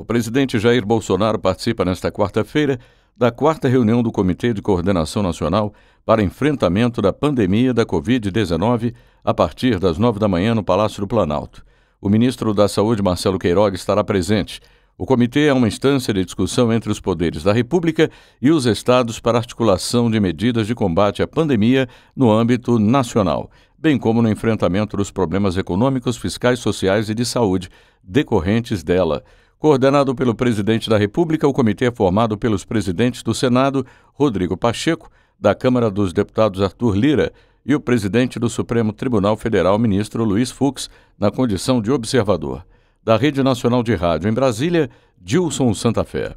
O presidente Jair Bolsonaro participa nesta quarta-feira da quarta reunião do Comitê de Coordenação Nacional para Enfrentamento da Pandemia da Covid-19, a partir das nove da manhã no Palácio do Planalto. O ministro da Saúde, Marcelo Queiroga, estará presente. O comitê é uma instância de discussão entre os poderes da República e os estados para articulação de medidas de combate à pandemia no âmbito nacional, bem como no enfrentamento dos problemas econômicos, fiscais, sociais e de saúde decorrentes dela. Coordenado pelo presidente da República, o comitê é formado pelos presidentes do Senado, Rodrigo Pacheco, da Câmara dos Deputados, Arthur Lira, e o presidente do Supremo Tribunal Federal, ministro Luiz Fux, na condição de observador. Da Rede Nacional de Rádio em Brasília, Dilson Santa Fé.